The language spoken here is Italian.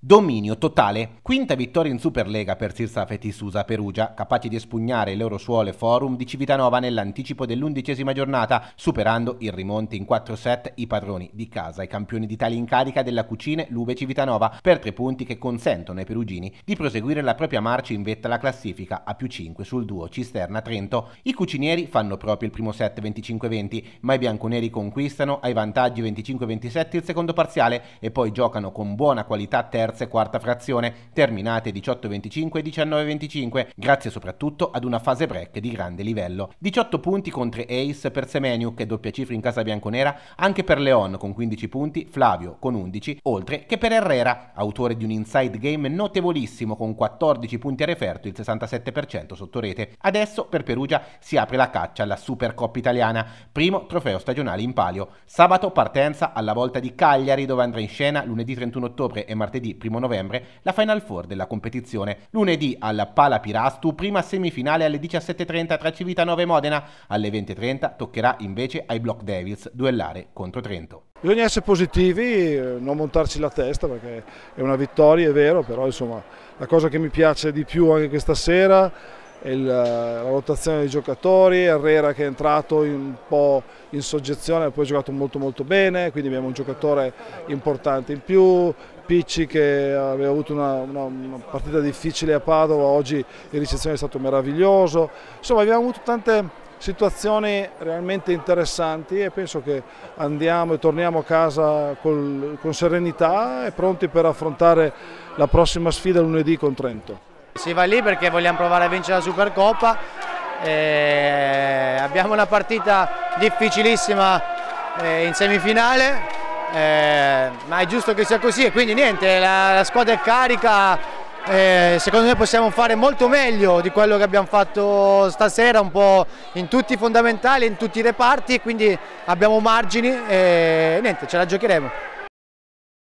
Dominio totale. Quinta vittoria in Superlega per Sirsa Fetisusa Perugia, capaci di espugnare Suole Forum di Civitanova nell'anticipo dell'undicesima giornata, superando il rimonte in 4 set i padroni di casa i campioni d'Italia in carica della Cucine Luve Civitanova per tre punti che consentono ai perugini di proseguire la propria marcia in vetta alla classifica a più 5 sul duo Cisterna Trento. I cucinieri fanno proprio il primo set 25-20, ma i bianconeri conquistano ai vantaggi 25-27 il secondo parziale e poi giocano con buona qualità terra terza e quarta frazione, terminate 18-25 e 19-25, grazie soprattutto ad una fase break di grande livello. 18 punti contro Ace per Semeniu, che doppia cifra in casa bianconera anche per Leon con 15 punti, Flavio con 11, oltre che per Herrera, autore di un inside game notevolissimo con 14 punti a referto, il 67% sotto rete. Adesso per Perugia si apre la caccia alla Supercoppa italiana, primo trofeo stagionale in palio. Sabato partenza alla volta di Cagliari dove andrà in scena lunedì 31 ottobre e martedì primo novembre la Final Four della competizione. Lunedì al Pala Pirastu, prima semifinale alle 17.30 tra Civitanova e Modena, alle 20.30 toccherà invece ai Block Devils duellare contro Trento. Bisogna essere positivi, eh, non montarci la testa perché è una vittoria, è vero, però insomma la cosa che mi piace di più anche questa sera il, eh, la rotazione dei giocatori, Herrera che è entrato un po' in soggezione, poi ha giocato molto molto bene, quindi abbiamo un giocatore importante in più, Picci che aveva avuto una, una, una partita difficile a Padova, oggi in ricezione è stato meraviglioso, insomma abbiamo avuto tante situazioni realmente interessanti e penso che andiamo e torniamo a casa col, con serenità e pronti per affrontare la prossima sfida lunedì con Trento. Si va lì perché vogliamo provare a vincere la Supercoppa. Eh, abbiamo una partita difficilissima eh, in semifinale, eh, ma è giusto che sia così e quindi niente, la, la squadra è carica. Eh, secondo me possiamo fare molto meglio di quello che abbiamo fatto stasera, un po' in tutti i fondamentali, in tutti i reparti, quindi abbiamo margini e niente, ce la giocheremo.